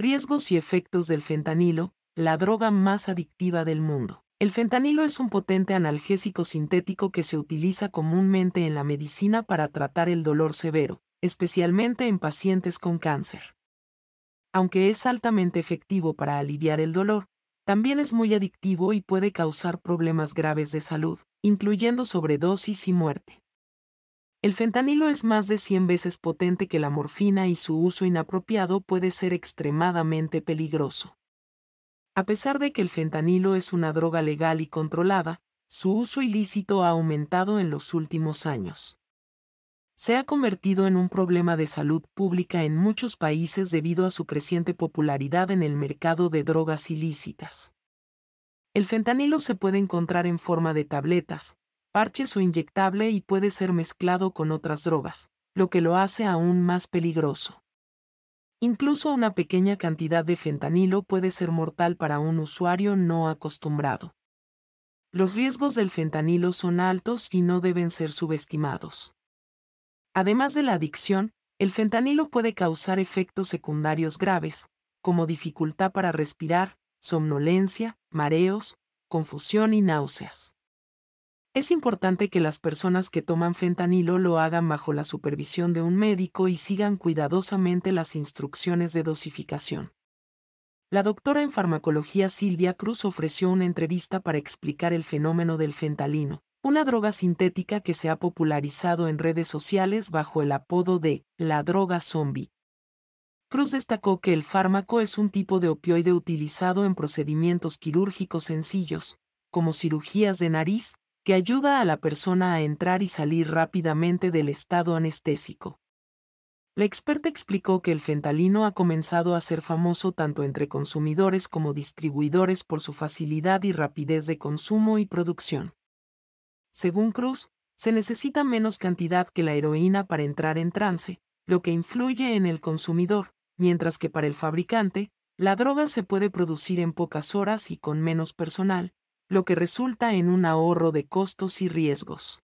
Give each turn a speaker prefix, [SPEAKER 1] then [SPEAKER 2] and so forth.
[SPEAKER 1] Riesgos y efectos del fentanilo, la droga más adictiva del mundo. El fentanilo es un potente analgésico sintético que se utiliza comúnmente en la medicina para tratar el dolor severo, especialmente en pacientes con cáncer. Aunque es altamente efectivo para aliviar el dolor, también es muy adictivo y puede causar problemas graves de salud, incluyendo sobredosis y muerte. El fentanilo es más de 100 veces potente que la morfina y su uso inapropiado puede ser extremadamente peligroso. A pesar de que el fentanilo es una droga legal y controlada, su uso ilícito ha aumentado en los últimos años. Se ha convertido en un problema de salud pública en muchos países debido a su creciente popularidad en el mercado de drogas ilícitas. El fentanilo se puede encontrar en forma de tabletas, parches o inyectable y puede ser mezclado con otras drogas, lo que lo hace aún más peligroso. Incluso una pequeña cantidad de fentanilo puede ser mortal para un usuario no acostumbrado. Los riesgos del fentanilo son altos y no deben ser subestimados. Además de la adicción, el fentanilo puede causar efectos secundarios graves, como dificultad para respirar, somnolencia, mareos, confusión y náuseas. Es importante que las personas que toman fentanilo lo hagan bajo la supervisión de un médico y sigan cuidadosamente las instrucciones de dosificación. La doctora en farmacología Silvia Cruz ofreció una entrevista para explicar el fenómeno del fentalino, una droga sintética que se ha popularizado en redes sociales bajo el apodo de la droga zombie. Cruz destacó que el fármaco es un tipo de opioide utilizado en procedimientos quirúrgicos sencillos, como cirugías de nariz, que ayuda a la persona a entrar y salir rápidamente del estado anestésico. La experta explicó que el fentalino ha comenzado a ser famoso tanto entre consumidores como distribuidores por su facilidad y rapidez de consumo y producción. Según Cruz, se necesita menos cantidad que la heroína para entrar en trance, lo que influye en el consumidor, mientras que para el fabricante, la droga se puede producir en pocas horas y con menos personal, lo que resulta en un ahorro de costos y riesgos.